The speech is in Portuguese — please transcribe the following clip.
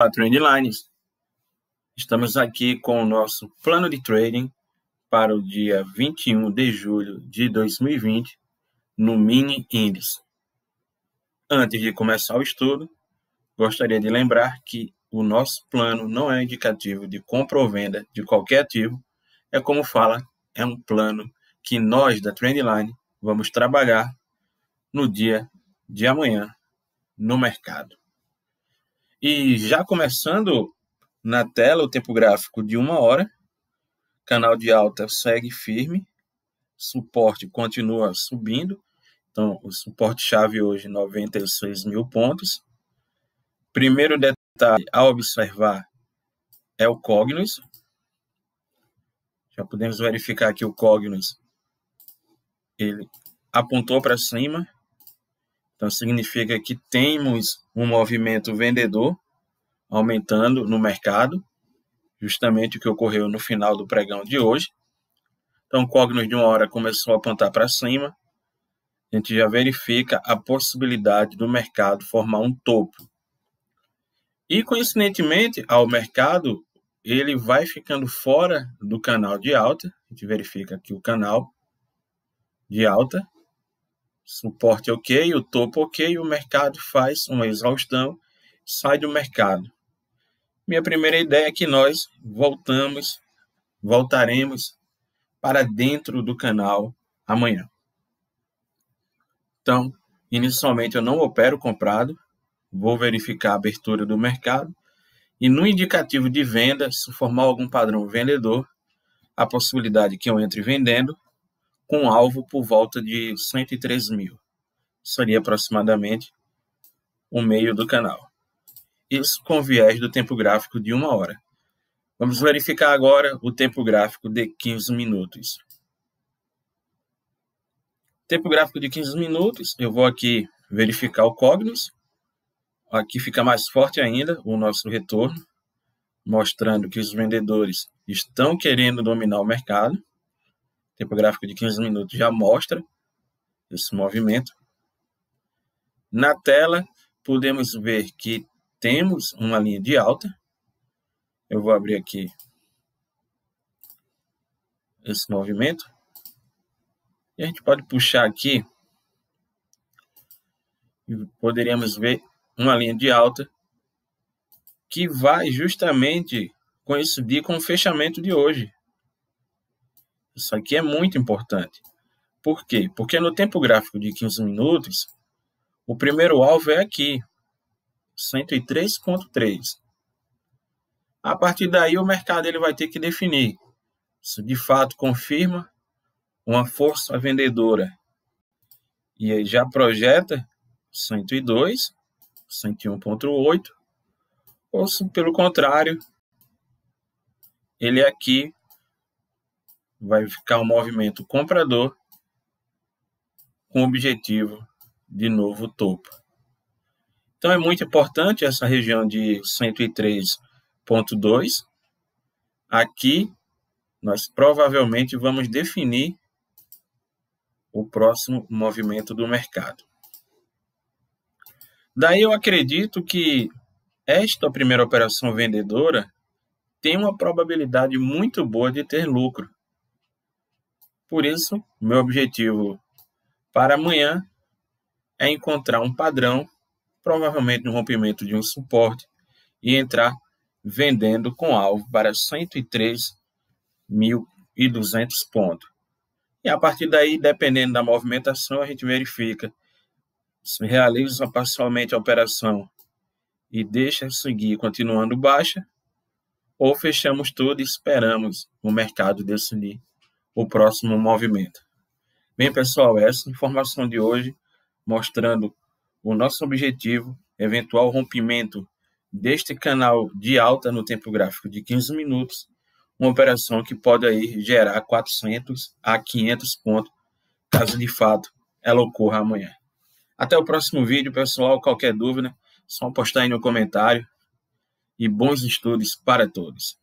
a Trendlines. Estamos aqui com o nosso plano de trading para o dia 21 de julho de 2020 no mini índice. Antes de começar o estudo, gostaria de lembrar que o nosso plano não é indicativo de compra ou venda de qualquer ativo, é como fala, é um plano que nós da Trendline vamos trabalhar no dia de amanhã no mercado. E já começando na tela o tempo gráfico de uma hora, canal de alta segue firme, suporte continua subindo, então o suporte chave hoje 96 mil pontos. Primeiro detalhe a observar é o Cognos. Já podemos verificar que o Cognos ele apontou para cima, então, significa que temos um movimento vendedor aumentando no mercado, justamente o que ocorreu no final do pregão de hoje. Então, o Cognos de uma hora começou a apontar para cima. A gente já verifica a possibilidade do mercado formar um topo. E, coincidentemente, ao mercado, ele vai ficando fora do canal de alta. A gente verifica aqui o canal de alta suporte é ok, o topo é ok, o mercado faz uma exaustão, sai do mercado. Minha primeira ideia é que nós voltamos, voltaremos para dentro do canal amanhã. Então, inicialmente eu não opero comprado, vou verificar a abertura do mercado e no indicativo de venda, se formar algum padrão vendedor, a possibilidade que eu entre vendendo com alvo por volta de 103 mil. Seria aproximadamente o meio do canal. Isso com viés do tempo gráfico de uma hora. Vamos verificar agora o tempo gráfico de 15 minutos. Tempo gráfico de 15 minutos, eu vou aqui verificar o Cognos. Aqui fica mais forte ainda o nosso retorno, mostrando que os vendedores estão querendo dominar o mercado tempo gráfico de 15 minutos já mostra esse movimento. Na tela, podemos ver que temos uma linha de alta. Eu vou abrir aqui esse movimento. E a gente pode puxar aqui e poderíamos ver uma linha de alta que vai justamente coincidir com o fechamento de hoje. Isso aqui é muito importante. Por quê? Porque no tempo gráfico de 15 minutos, o primeiro alvo é aqui, 103.3. A partir daí, o mercado ele vai ter que definir se de fato confirma uma força vendedora. E aí já projeta 102, 101.8, ou se, pelo contrário, ele aqui vai ficar um movimento comprador com o objetivo de novo topo. Então é muito importante essa região de 103.2. Aqui nós provavelmente vamos definir o próximo movimento do mercado. Daí eu acredito que esta primeira operação vendedora tem uma probabilidade muito boa de ter lucro. Por isso, meu objetivo para amanhã é encontrar um padrão, provavelmente no rompimento de um suporte, e entrar vendendo com alvo para 103.200 pontos. E a partir daí, dependendo da movimentação, a gente verifica se realiza parcialmente a operação e deixa seguir continuando baixa, ou fechamos tudo e esperamos o mercado decidir o próximo movimento. Bem, pessoal, essa informação de hoje mostrando o nosso objetivo, eventual rompimento deste canal de alta no tempo gráfico de 15 minutos, uma operação que pode aí gerar 400 a 500 pontos, caso de fato ela ocorra amanhã. Até o próximo vídeo, pessoal. Qualquer dúvida, só postar aí no comentário. E bons estudos para todos.